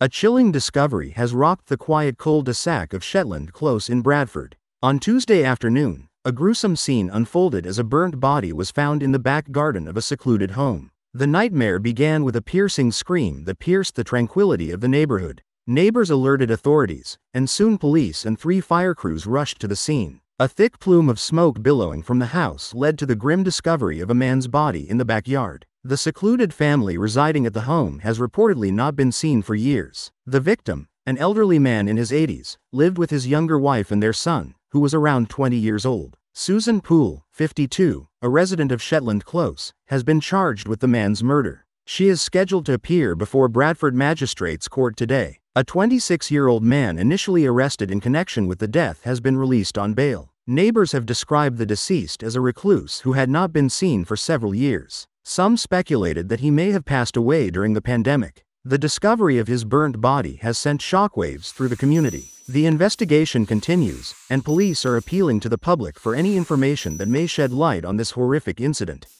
A chilling discovery has rocked the quiet cul-de-sac of Shetland Close in Bradford. On Tuesday afternoon, a gruesome scene unfolded as a burnt body was found in the back garden of a secluded home. The nightmare began with a piercing scream that pierced the tranquility of the neighborhood. Neighbors alerted authorities, and soon police and three fire crews rushed to the scene. A thick plume of smoke billowing from the house led to the grim discovery of a man's body in the backyard. The secluded family residing at the home has reportedly not been seen for years. The victim, an elderly man in his 80s, lived with his younger wife and their son, who was around 20 years old. Susan Poole, 52, a resident of Shetland Close, has been charged with the man's murder. She is scheduled to appear before Bradford Magistrates Court today. A 26-year-old man initially arrested in connection with the death has been released on bail. Neighbors have described the deceased as a recluse who had not been seen for several years. Some speculated that he may have passed away during the pandemic. The discovery of his burnt body has sent shockwaves through the community. The investigation continues, and police are appealing to the public for any information that may shed light on this horrific incident.